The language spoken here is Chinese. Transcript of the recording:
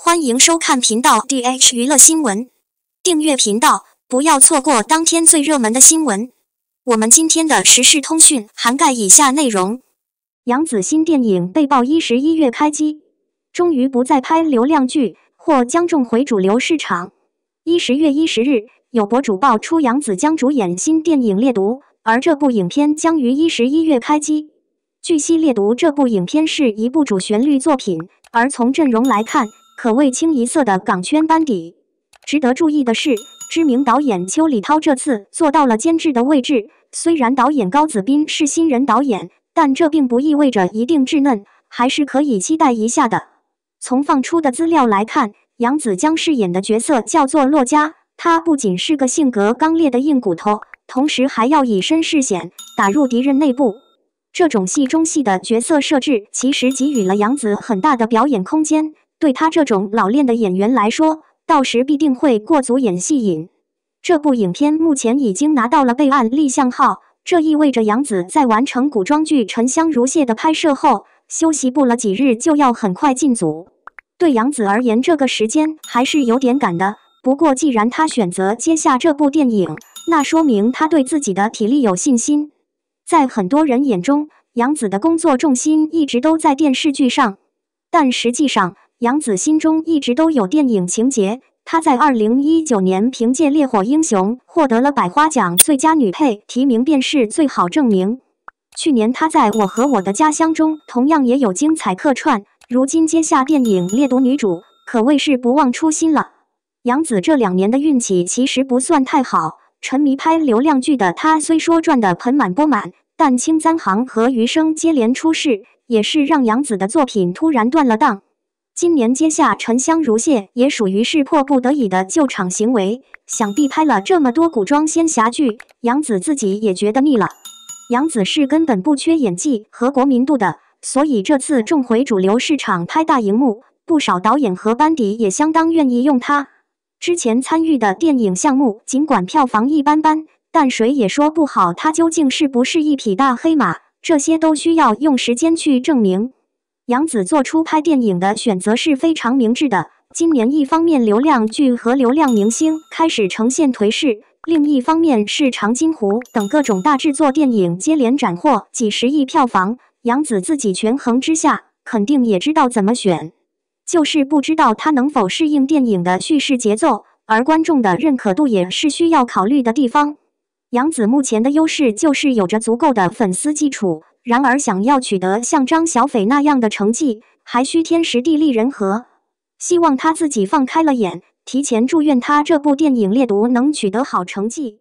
欢迎收看频道 DH 娱乐新闻，订阅频道，不要错过当天最热门的新闻。我们今天的时事通讯涵盖以下内容：杨紫新电影被曝一十一月开机，终于不再拍流量剧，或将重回主流市场。一十月一十日，有博主爆出杨紫将主演新电影《猎毒》，而这部影片将于一十一月开机。据悉，《猎毒》这部影片是一部主旋律作品，而从阵容来看，可谓清一色的港圈班底。值得注意的是，知名导演邱礼涛这次做到了监制的位置。虽然导演高子彬是新人导演，但这并不意味着一定稚嫩，还是可以期待一下的。从放出的资料来看，杨紫将饰演的角色叫做洛嘉，她不仅是个性格刚烈的硬骨头，同时还要以身试险，打入敌人内部。这种戏中戏的角色设置，其实给予了杨紫很大的表演空间。对他这种老练的演员来说，到时必定会过足演戏瘾。这部影片目前已经拿到了备案立项号，这意味着杨紫在完成古装剧《沉香如屑》的拍摄后，休息不了几日就要很快进组。对杨紫而言，这个时间还是有点赶的。不过，既然她选择接下这部电影，那说明她对自己的体力有信心。在很多人眼中，杨紫的工作重心一直都在电视剧上，但实际上。杨紫心中一直都有电影情节，她在二零一九年凭借《烈火英雄》获得了百花奖最佳女配提名，便是最好证明。去年她在我和我的家乡中同样也有精彩客串，如今接下电影《猎毒》女主，可谓是不忘初心了。杨紫这两年的运气其实不算太好，沉迷拍流量剧的她虽说赚得盆满钵满，但《青簪行》和《余生》接连出事，也是让杨紫的作品突然断了档。今年接下《沉香如屑》也属于是迫不得已的救场行为，想必拍了这么多古装仙侠剧，杨紫自己也觉得腻了。杨紫是根本不缺演技和国民度的，所以这次重回主流市场拍大荧幕，不少导演和班底也相当愿意用她。之前参与的电影项目尽管票房一般般，但谁也说不好她究竟是不是一匹大黑马，这些都需要用时间去证明。杨紫做出拍电影的选择是非常明智的。今年一方面流量剧和流量明星开始呈现颓势，另一方面是长津湖等各种大制作电影接连斩获几十亿票房。杨紫自己权衡之下，肯定也知道怎么选，就是不知道她能否适应电影的叙事节奏，而观众的认可度也是需要考虑的地方。杨紫目前的优势就是有着足够的粉丝基础。然而，想要取得像张小斐那样的成绩，还需天时地利人和。希望他自己放开了眼，提前祝愿他这部电影《猎毒》能取得好成绩。